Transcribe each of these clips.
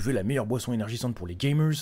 veux la meilleure boisson énergisante pour les gamers,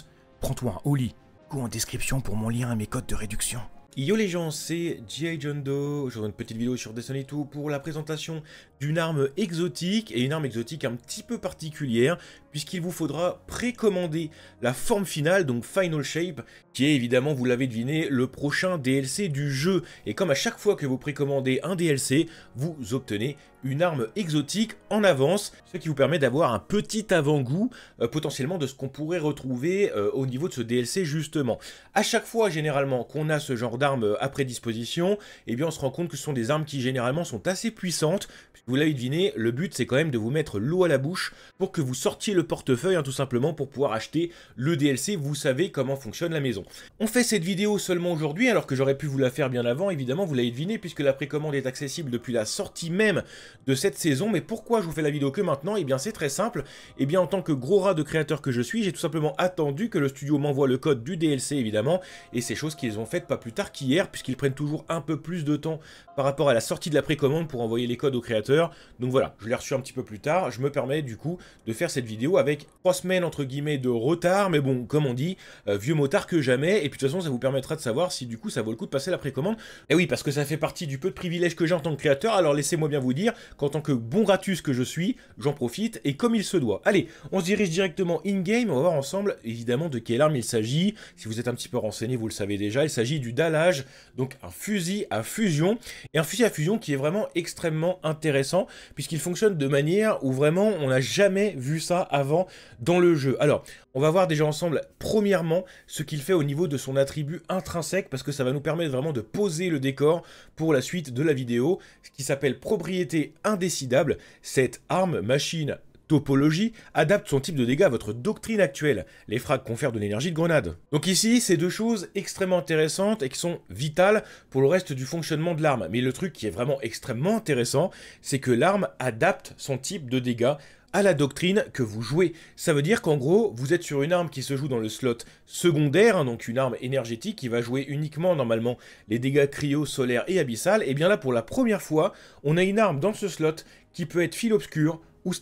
prends-toi un lit ou en description pour mon lien et mes codes de réduction. Yo les gens, c'est G.I. John je vous une petite vidéo sur Destiny 2 pour la présentation d'une arme exotique, et une arme exotique un petit peu particulière, puisqu'il vous faudra précommander la forme finale, donc Final Shape, qui est évidemment, vous l'avez deviné, le prochain DLC du jeu. Et comme à chaque fois que vous précommandez un DLC, vous obtenez une arme exotique en avance, ce qui vous permet d'avoir un petit avant-goût euh, potentiellement de ce qu'on pourrait retrouver euh, au niveau de ce DLC justement. À chaque fois généralement qu'on a ce genre d'armes euh, à prédisposition, eh bien on se rend compte que ce sont des armes qui généralement sont assez puissantes. Vous l'avez deviné, le but c'est quand même de vous mettre l'eau à la bouche pour que vous sortiez le portefeuille hein, tout simplement pour pouvoir acheter le DLC, vous savez comment fonctionne la maison. On fait cette vidéo seulement aujourd'hui alors que j'aurais pu vous la faire bien avant, évidemment vous l'avez deviné puisque la précommande est accessible depuis la sortie même de cette saison. Mais pourquoi je vous fais la vidéo que maintenant et eh bien c'est très simple. et eh bien en tant que gros rat de créateur que je suis, j'ai tout simplement attendu que le studio m'envoie le code du DLC évidemment. Et c'est chose qu'ils ont faites pas plus tard qu'hier puisqu'ils prennent toujours un peu plus de temps par rapport à la sortie de la précommande pour envoyer les codes aux créateurs. Donc voilà, je l'ai reçu un petit peu plus tard. Je me permets du coup de faire cette vidéo avec trois semaines entre guillemets de retard. Mais bon, comme on dit, euh, vieux motard que jamais. Et puis de toute façon, ça vous permettra de savoir si du coup ça vaut le coup de passer la précommande. Et eh oui, parce que ça fait partie du peu de privilèges que j'ai en tant que créateur. Alors laissez-moi bien vous dire, qu'en tant que bon ratus que je suis, j'en profite, et comme il se doit. Allez, on se dirige directement in-game, on va voir ensemble, évidemment, de quelle arme il s'agit. Si vous êtes un petit peu renseigné, vous le savez déjà, il s'agit du dallage, donc un fusil à fusion, et un fusil à fusion qui est vraiment extrêmement intéressant, puisqu'il fonctionne de manière où vraiment on n'a jamais vu ça avant dans le jeu. Alors, on va voir déjà ensemble, premièrement, ce qu'il fait au niveau de son attribut intrinsèque, parce que ça va nous permettre vraiment de poser le décor pour la suite de la vidéo, ce qui s'appelle propriété indécidable. Cette arme, machine, topologie adapte son type de dégâts à votre doctrine actuelle. Les frags confèrent de l'énergie de grenade. Donc ici, c'est deux choses extrêmement intéressantes et qui sont vitales pour le reste du fonctionnement de l'arme. Mais le truc qui est vraiment extrêmement intéressant, c'est que l'arme adapte son type de dégâts à la doctrine que vous jouez. Ça veut dire qu'en gros, vous êtes sur une arme qui se joue dans le slot secondaire, hein, donc une arme énergétique qui va jouer uniquement normalement les dégâts cryo, solaire et abyssal. Et bien là, pour la première fois, on a une arme dans ce slot qui peut être fil obscur, ou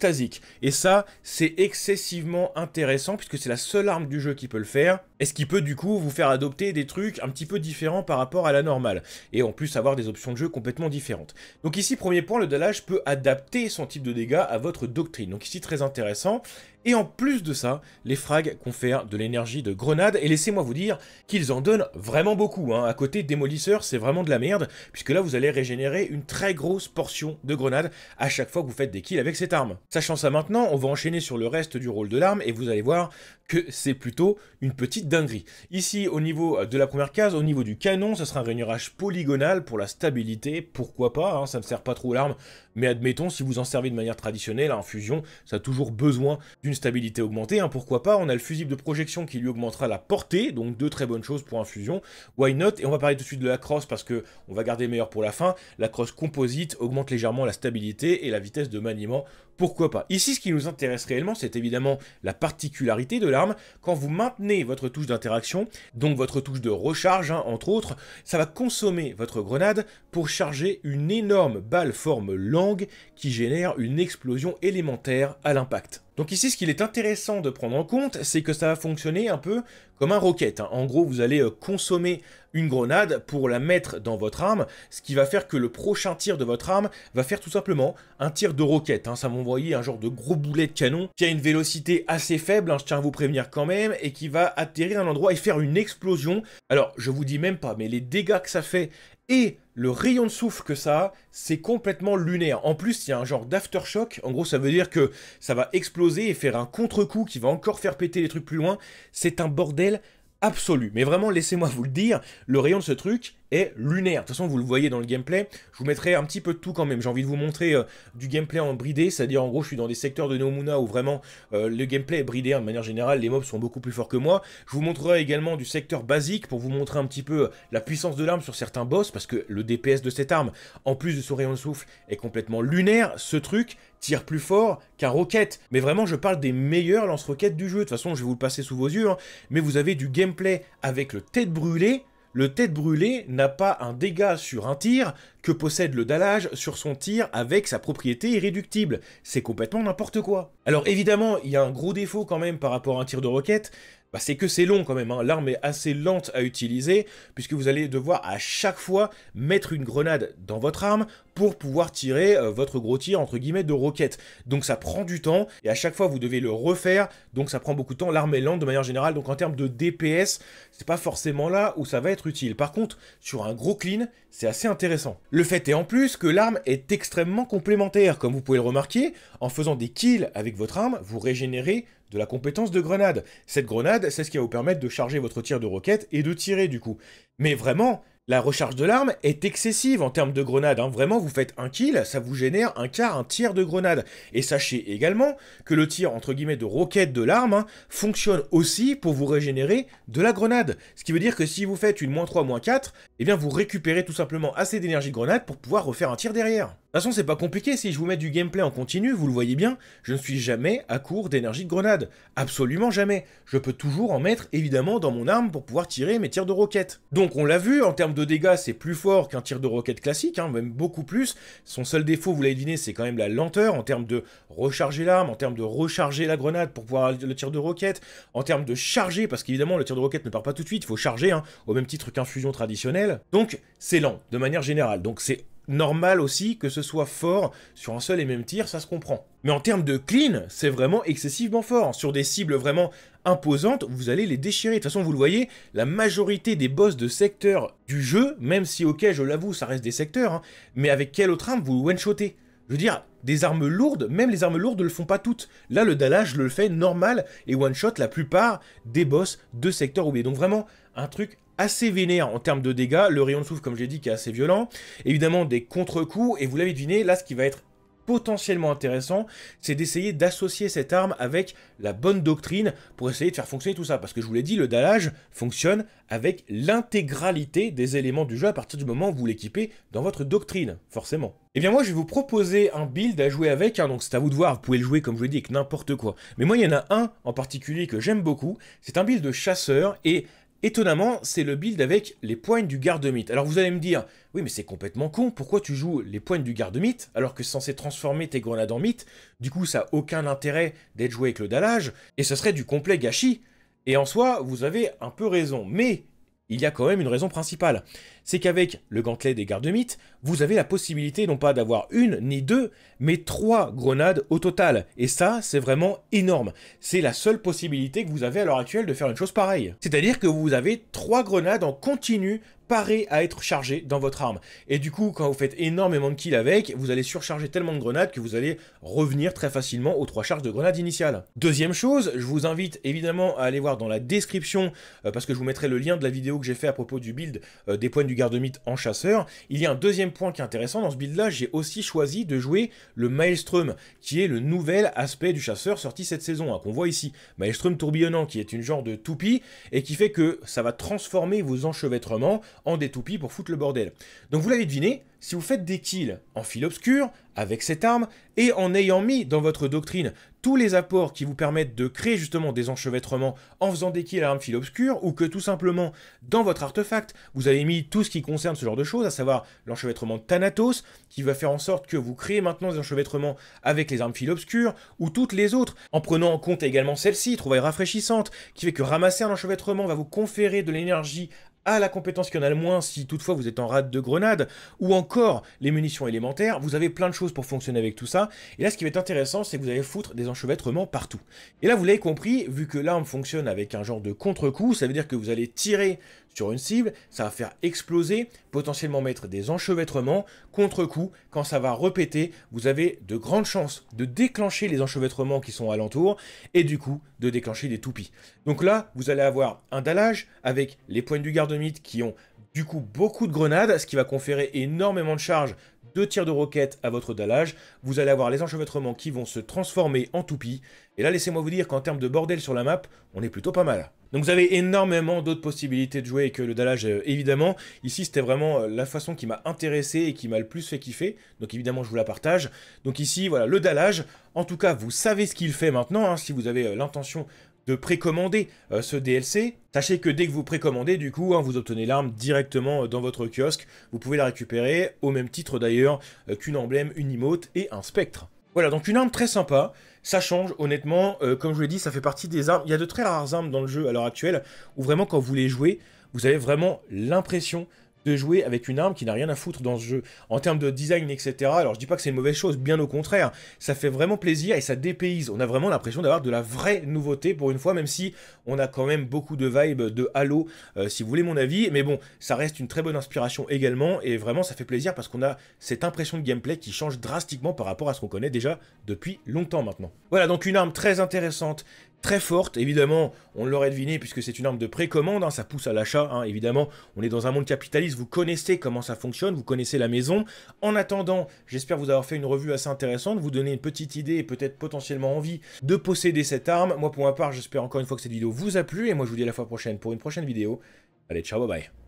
Et ça, c'est excessivement intéressant puisque c'est la seule arme du jeu qui peut le faire. Et ce qui peut du coup vous faire adopter des trucs un petit peu différents par rapport à la normale. Et en plus avoir des options de jeu complètement différentes. Donc ici, premier point, le dallage peut adapter son type de dégâts à votre doctrine. Donc ici, très intéressant. Et en plus de ça, les frags confèrent de l'énergie de grenade, et laissez-moi vous dire qu'ils en donnent vraiment beaucoup. Hein. À côté démolisseur, c'est vraiment de la merde, puisque là vous allez régénérer une très grosse portion de grenade à chaque fois que vous faites des kills avec cette arme. Sachant ça maintenant, on va enchaîner sur le reste du rôle de l'arme, et vous allez voir que c'est plutôt une petite dinguerie. Ici, au niveau euh, de la première case, au niveau du canon, ce sera un rainurage polygonal pour la stabilité, pourquoi pas, hein, ça ne sert pas trop l'arme, mais admettons, si vous en servez de manière traditionnelle, en fusion, ça a toujours besoin d'une stabilité augmentée, hein. pourquoi pas, on a le fusible de projection qui lui augmentera la portée, donc deux très bonnes choses pour un fusion, why not, et on va parler tout de suite de la crosse parce que on va garder meilleur pour la fin, la crosse composite augmente légèrement la stabilité et la vitesse de maniement pourquoi pas. Ici, ce qui nous intéresse réellement, c'est évidemment la particularité de l'arme. Quand vous maintenez votre touche d'interaction, donc votre touche de recharge, hein, entre autres, ça va consommer votre grenade pour charger une énorme balle forme langue qui génère une explosion élémentaire à l'impact. Donc ici, ce qu'il est intéressant de prendre en compte, c'est que ça va fonctionner un peu comme un rocket. Hein. En gros, vous allez euh, consommer une grenade pour la mettre dans votre arme, ce qui va faire que le prochain tir de votre arme va faire tout simplement un tir de roquette. Hein. Ça va envoyer un genre de gros boulet de canon qui a une vélocité assez faible, hein. je tiens à vous prévenir quand même, et qui va atterrir à un endroit et faire une explosion. Alors, je vous dis même pas, mais les dégâts que ça fait et le rayon de souffle que ça a, c'est complètement lunaire. En plus, il y a un genre d'aftershock. En gros, ça veut dire que ça va exploser et faire un contre-coup qui va encore faire péter les trucs plus loin. C'est un bordel absolu. Mais vraiment, laissez-moi vous le dire, le rayon de ce truc, lunaire. De toute façon, vous le voyez dans le gameplay, je vous mettrai un petit peu de tout quand même. J'ai envie de vous montrer euh, du gameplay en bridé, c'est-à-dire en gros, je suis dans des secteurs de Nomuna où vraiment euh, le gameplay est bridé en hein, de manière générale, les mobs sont beaucoup plus forts que moi. Je vous montrerai également du secteur basique pour vous montrer un petit peu euh, la puissance de l'arme sur certains boss, parce que le DPS de cette arme, en plus de son rayon de souffle, est complètement lunaire. Ce truc tire plus fort qu'un roquette. Mais vraiment, je parle des meilleurs lance-roquettes du jeu. De toute façon, je vais vous le passer sous vos yeux, hein. mais vous avez du gameplay avec le tête brûlée le tête brûlée n'a pas un dégât sur un tir que possède le dallage sur son tir avec sa propriété irréductible. C'est complètement n'importe quoi. Alors évidemment, il y a un gros défaut quand même par rapport à un tir de roquette, bah, c'est que c'est long quand même. Hein. L'arme est assez lente à utiliser, puisque vous allez devoir à chaque fois mettre une grenade dans votre arme pour pouvoir tirer euh, votre gros tir, entre guillemets, de roquette. Donc ça prend du temps, et à chaque fois vous devez le refaire, donc ça prend beaucoup de temps. L'arme est lente de manière générale, donc en termes de DPS, c'est pas forcément là où ça va être utile. Par contre, sur un gros clean, c'est assez intéressant. Le fait est en plus que l'arme est extrêmement complémentaire, comme vous pouvez le remarquer, en faisant des kills avec votre arme, vous régénérez de la compétence de grenade. Cette grenade, c'est ce qui va vous permettre de charger votre tir de roquette et de tirer du coup. Mais vraiment, la recharge de l'arme est excessive en termes de grenade. Hein. Vraiment, vous faites un kill, ça vous génère un quart, un tiers de grenade. Et sachez également que le tir, entre guillemets, de roquette de l'arme hein, fonctionne aussi pour vous régénérer de la grenade. Ce qui veut dire que si vous faites une moins 3, moins 4, eh bien vous récupérez tout simplement assez d'énergie de grenade pour pouvoir refaire un tir derrière. De toute façon, c'est pas compliqué, si je vous mets du gameplay en continu, vous le voyez bien, je ne suis jamais à court d'énergie de grenade. Absolument jamais. Je peux toujours en mettre, évidemment, dans mon arme pour pouvoir tirer mes tirs de roquette. Donc on l'a vu, en termes de dégâts, c'est plus fort qu'un tir de roquette classique, hein, même beaucoup plus. Son seul défaut, vous l'avez deviné, c'est quand même la lenteur, en termes de recharger l'arme, en termes de recharger la grenade pour pouvoir le tir de roquette, en termes de charger, parce qu'évidemment, le tir de roquette ne part pas tout de suite, il faut charger, hein, au même titre qu'un fusion traditionnel. Donc c'est lent, de manière générale. Donc c'est normal aussi que ce soit fort sur un seul et même tir, ça se comprend. Mais en termes de clean, c'est vraiment excessivement fort. Sur des cibles vraiment imposantes, vous allez les déchirer. De toute façon, vous le voyez, la majorité des boss de secteur du jeu, même si, ok, je l'avoue, ça reste des secteurs, hein, mais avec quelle autre arme vous one-shotez je veux dire, des armes lourdes, même les armes lourdes ne le font pas toutes. Là, le dallage le fait normal et one-shot la plupart des boss de secteur oublié. Donc vraiment, un truc assez vénère en termes de dégâts, le rayon de souffle comme j'ai dit qui est assez violent, évidemment des contre-coups, et vous l'avez deviné, là ce qui va être potentiellement intéressant, c'est d'essayer d'associer cette arme avec la bonne doctrine pour essayer de faire fonctionner tout ça. Parce que je vous l'ai dit, le dallage fonctionne avec l'intégralité des éléments du jeu à partir du moment où vous l'équipez dans votre doctrine, forcément. Et eh bien moi je vais vous proposer un build à jouer avec, hein. donc c'est à vous de voir, vous pouvez le jouer comme je l'ai dit avec n'importe quoi. Mais moi il y en a un en particulier que j'aime beaucoup, c'est un build de chasseur et Étonnamment, c'est le build avec les poignes du garde-mythe. Alors vous allez me dire, oui mais c'est complètement con, pourquoi tu joues les poignes du garde-mythe alors que c'est censé transformer tes grenades en mythe Du coup ça n'a aucun intérêt d'être joué avec le dallage, et ce serait du complet gâchis. Et en soi, vous avez un peu raison, mais il y a quand même une raison principale c'est qu'avec le gantelet des gardes mythe, vous avez la possibilité non pas d'avoir une ni deux, mais trois grenades au total. Et ça, c'est vraiment énorme. C'est la seule possibilité que vous avez à l'heure actuelle de faire une chose pareille. C'est-à-dire que vous avez trois grenades en continu parées à être chargées dans votre arme. Et du coup, quand vous faites énormément de kills avec, vous allez surcharger tellement de grenades que vous allez revenir très facilement aux trois charges de grenades initiales. Deuxième chose, je vous invite évidemment à aller voir dans la description, euh, parce que je vous mettrai le lien de la vidéo que j'ai fait à propos du build euh, des points du garde mythe en chasseur. Il y a un deuxième point qui est intéressant dans ce build-là, j'ai aussi choisi de jouer le Maelstrom, qui est le nouvel aspect du chasseur sorti cette saison, hein, qu'on voit ici. Maelstrom tourbillonnant, qui est une genre de toupie, et qui fait que ça va transformer vos enchevêtrements en des toupies pour foutre le bordel. Donc vous l'avez deviné, si vous faites des kills en fil obscur, avec cette arme, et en ayant mis dans votre doctrine tous les apports qui vous permettent de créer justement des enchevêtrements en faisant des kills à l'arme fil obscure, ou que tout simplement, dans votre artefact, vous avez mis tout ce qui concerne ce genre de choses, à savoir l'enchevêtrement de Thanatos, qui va faire en sorte que vous créez maintenant des enchevêtrements avec les armes fil obscure, ou toutes les autres, en prenant en compte également celle-ci, trouvaille rafraîchissante, qui fait que ramasser un enchevêtrement va vous conférer de l'énergie à la compétence y en a le moins si toutefois vous êtes en rade de grenade, ou encore les munitions élémentaires, vous avez plein de choses pour fonctionner avec tout ça, et là ce qui va être intéressant c'est que vous allez foutre des enchevêtrements partout. Et là vous l'avez compris, vu que l'arme fonctionne avec un genre de contre-coup, ça veut dire que vous allez tirer sur une cible, ça va faire exploser, potentiellement mettre des enchevêtrements, contre-coup, quand ça va repéter, vous avez de grandes chances de déclencher les enchevêtrements qui sont alentour, et du coup, de déclencher des toupies. Donc là, vous allez avoir un dallage avec les pointes du garde-mythe qui ont du coup, beaucoup de grenades, ce qui va conférer énormément de charges de tirs de roquettes à votre dallage. Vous allez avoir les enchevêtrements qui vont se transformer en toupies. Et là, laissez-moi vous dire qu'en termes de bordel sur la map, on est plutôt pas mal. Donc vous avez énormément d'autres possibilités de jouer que le dallage, euh, évidemment. Ici, c'était vraiment euh, la façon qui m'a intéressé et qui m'a le plus fait kiffer. Donc évidemment, je vous la partage. Donc ici, voilà, le dallage. En tout cas, vous savez ce qu'il fait maintenant. Hein, si vous avez euh, l'intention de précommander euh, ce DLC. Sachez que dès que vous précommandez, du coup, hein, vous obtenez l'arme directement euh, dans votre kiosque. Vous pouvez la récupérer, au même titre d'ailleurs euh, qu'une emblème, une emote et un spectre. Voilà, donc une arme très sympa, ça change, honnêtement, comme je vous l'ai dit, ça fait partie des armes, il y a de très rares armes dans le jeu à l'heure actuelle, où vraiment quand vous les jouez, vous avez vraiment l'impression de jouer avec une arme qui n'a rien à foutre dans ce jeu. En termes de design, etc. Alors je dis pas que c'est une mauvaise chose, bien au contraire. Ça fait vraiment plaisir et ça dépayse. On a vraiment l'impression d'avoir de la vraie nouveauté pour une fois, même si on a quand même beaucoup de vibes de Halo, euh, si vous voulez mon avis. Mais bon, ça reste une très bonne inspiration également. Et vraiment, ça fait plaisir parce qu'on a cette impression de gameplay qui change drastiquement par rapport à ce qu'on connaît déjà depuis longtemps maintenant. Voilà, donc une arme très intéressante très forte. Évidemment, on l'aurait deviné puisque c'est une arme de précommande, hein, ça pousse à l'achat. Hein. évidemment, on est dans un monde capitaliste, vous connaissez comment ça fonctionne, vous connaissez la maison. En attendant, j'espère vous avoir fait une revue assez intéressante, vous donner une petite idée et peut-être potentiellement envie de posséder cette arme. Moi, pour ma part, j'espère encore une fois que cette vidéo vous a plu et moi, je vous dis à la fois prochaine pour une prochaine vidéo. Allez, ciao, bye bye.